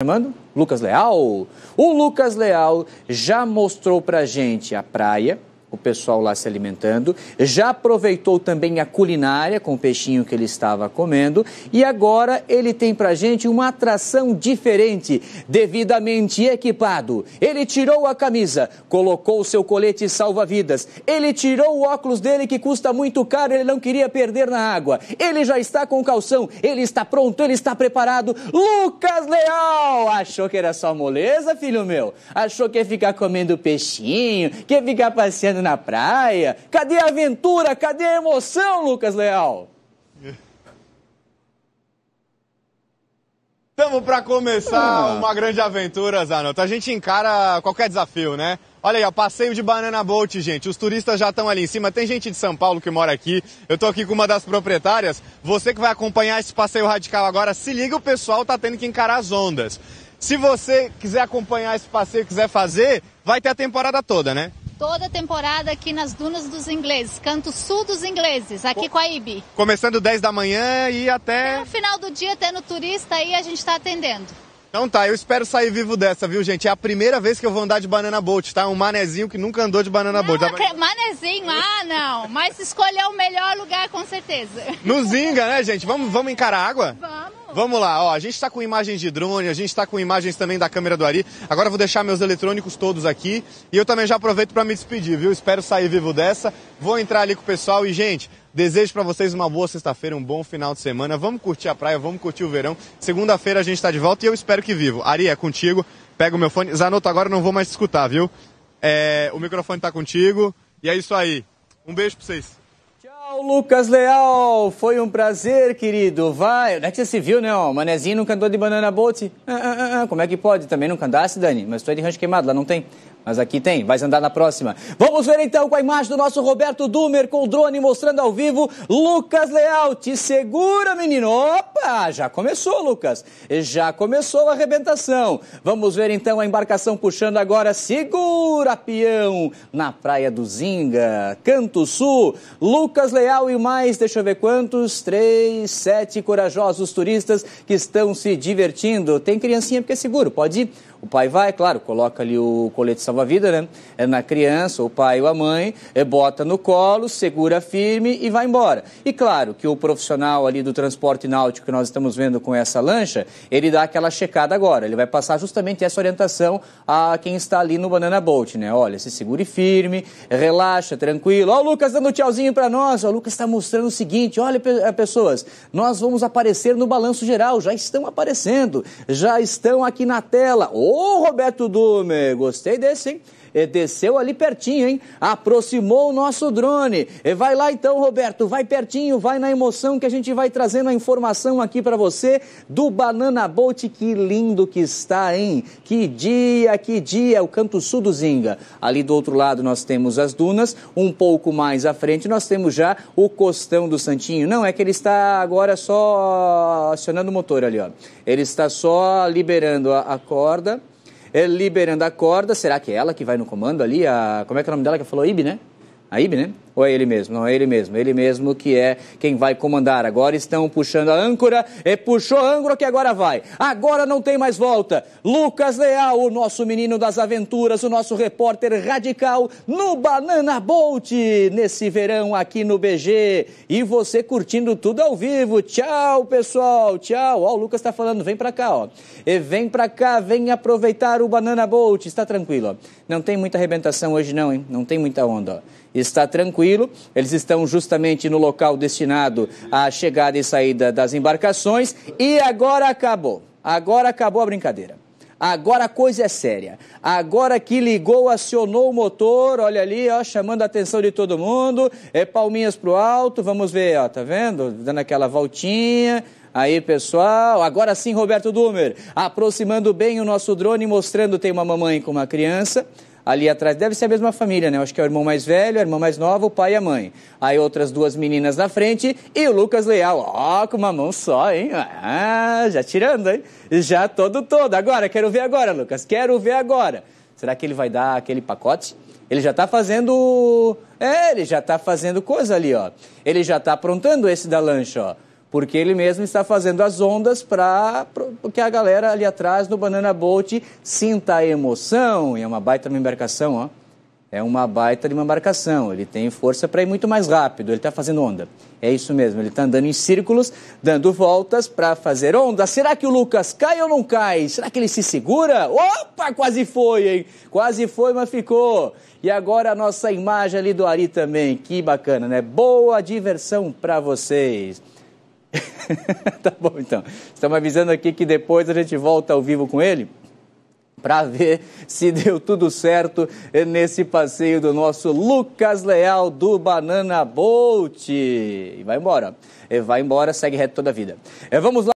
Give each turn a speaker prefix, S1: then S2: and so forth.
S1: chamando? Lucas Leal. O Lucas Leal já mostrou pra gente a praia, o pessoal lá se alimentando. Já aproveitou também a culinária com o peixinho que ele estava comendo. E agora ele tem pra gente uma atração diferente, devidamente equipado. Ele tirou a camisa, colocou o seu colete salva-vidas. Ele tirou o óculos dele que custa muito caro, ele não queria perder na água. Ele já está com calção, ele está pronto, ele está preparado. Lucas Leal! Achou que era só moleza, filho meu? Achou que ia ficar comendo peixinho, que ia ficar passeando na praia. Cadê a aventura? Cadê a emoção, Lucas Leal?
S2: Estamos para começar ah. uma grande aventura, Zanotto. A gente encara qualquer desafio, né? Olha aí, ó, passeio de banana boat, gente. Os turistas já estão ali em cima. Tem gente de São Paulo que mora aqui. Eu estou aqui com uma das proprietárias. Você que vai acompanhar esse passeio radical agora, se liga, o pessoal tá tendo que encarar as ondas. Se você quiser acompanhar esse passeio, quiser fazer, vai ter a temporada toda, né?
S1: Toda temporada aqui nas Dunas dos Ingleses, canto sul dos ingleses, aqui com a IB.
S2: Começando 10 da manhã e até. Até o
S1: final do dia, tendo turista aí, a gente está atendendo.
S2: Então tá, eu espero sair vivo dessa, viu, gente? É a primeira vez que eu vou andar de banana boat, tá? Um manezinho que nunca andou de banana não, boat. É tá?
S1: Manezinho, ah, não. Mas escolher o melhor lugar, com certeza.
S2: No Zinga, né, gente? Vamos, vamos encarar a água? Vamos. Vamos lá, ó, a gente está com imagens de drone, a gente está com imagens também da câmera do Ari. Agora eu vou deixar meus eletrônicos todos aqui e eu também já aproveito para me despedir, viu? Espero sair vivo dessa. Vou entrar ali com o pessoal e, gente, Desejo para vocês uma boa sexta-feira, um bom final de semana. Vamos curtir a praia, vamos curtir o verão. Segunda-feira a gente está de volta e eu espero que vivo. Ari, é contigo. Pega o meu fone. Zanotto, agora não vou mais escutar, viu? É, o microfone está contigo. E é isso aí. Um beijo para vocês. Lucas Leal, foi
S1: um prazer, querido. Vai. Onde é que você se viu, né? Ó, manezinho não cantou de banana boat. Ah, ah, ah, ah, Como é que pode? Também não cantasse, Dani. Mas tu é de rancho queimado, lá não tem mas aqui tem, vai andar na próxima. Vamos ver então com a imagem do nosso Roberto Dumer com o drone mostrando ao vivo. Lucas Leal, te segura, menino. Opa, já começou, Lucas. Já começou a arrebentação. Vamos ver então a embarcação puxando agora. Segura, peão, na praia do Zinga, Canto Sul. Lucas Leal e mais, deixa eu ver quantos, três, sete corajosos turistas que estão se divertindo. Tem criancinha porque é seguro, pode ir. O pai vai, claro, coloca ali o colete salva-vida, né? É na criança, o pai ou a mãe, é, bota no colo, segura firme e vai embora. E claro que o profissional ali do transporte náutico que nós estamos vendo com essa lancha, ele dá aquela checada agora. Ele vai passar justamente essa orientação a quem está ali no Banana Boat, né? Olha, se segure firme, relaxa, tranquilo. Ó, o Lucas dando tchauzinho para nós. Ó, o Lucas está mostrando o seguinte: olha, eh, pessoas, nós vamos aparecer no balanço geral. Já estão aparecendo, já estão aqui na tela. Ô, Roberto Dume, gostei desse, hein? É, desceu ali pertinho, hein? Aproximou o nosso drone. É, vai lá então, Roberto, vai pertinho, vai na emoção que a gente vai trazendo a informação aqui para você do Banana Boat. Que lindo que está, hein? Que dia, que dia, é o canto sul do Zinga. Ali do outro lado nós temos as dunas, um pouco mais à frente nós temos já o costão do Santinho. Não, é que ele está agora só acionando o motor ali, ó. Ele está só liberando a, a corda é, liberando a corda. Será que é ela que vai no comando ali? A, como é que é o nome dela que falou? Ibe, né? A Ibe, né? Ou é ele mesmo? Não, é ele mesmo. Ele mesmo que é quem vai comandar. Agora estão puxando a âncora. E puxou a âncora que agora vai. Agora não tem mais volta. Lucas Leal, o nosso menino das aventuras, o nosso repórter radical no Banana Bolt. Nesse verão aqui no BG. E você curtindo tudo ao vivo. Tchau, pessoal. Tchau. Ó, o Lucas está falando. Vem para cá, ó. E vem para cá. Vem aproveitar o Banana Bolt. Está tranquilo, ó. Não tem muita arrebentação hoje, não, hein? Não tem muita onda, ó. Está tranquilo tranquilo. Eles estão justamente no local destinado à chegada e saída das embarcações. E agora acabou. Agora acabou a brincadeira. Agora a coisa é séria. Agora que ligou, acionou o motor, olha ali, ó, chamando a atenção de todo mundo. É palminhas pro alto, vamos ver, ó, tá vendo? Dando aquela voltinha. Aí, pessoal, agora sim, Roberto Dumer, aproximando bem o nosso drone, mostrando tem uma mamãe com uma criança ali atrás. Deve ser a mesma família, né? acho que é o irmão mais velho, a irmã mais nova, o pai e a mãe. Aí outras duas meninas na frente e o Lucas Leal. Ó, oh, com uma mão só, hein? Ah, já tirando, hein? Já todo todo. Agora, quero ver agora, Lucas. Quero ver agora. Será que ele vai dar aquele pacote? Ele já está fazendo. É, ele já está fazendo coisa ali, ó. Ele já está aprontando esse da lancha, ó porque ele mesmo está fazendo as ondas para que a galera ali atrás do Banana Boat sinta a emoção. E é uma baita embarcação, ó. É uma baita de uma embarcação. Ele tem força para ir muito mais rápido. Ele está fazendo onda. É isso mesmo. Ele está andando em círculos, dando voltas para fazer onda. Será que o Lucas cai ou não cai? Será que ele se segura? Opa, quase foi, hein? Quase foi, mas ficou. E agora a nossa imagem ali do Ari também. Que bacana, né? Boa diversão para vocês. tá bom, então. Estamos avisando aqui que depois a gente volta ao vivo com ele para ver se deu tudo certo nesse passeio do nosso Lucas Leal do Banana Bolt. E vai embora. E vai embora, segue reto toda a vida. É, vamos lá.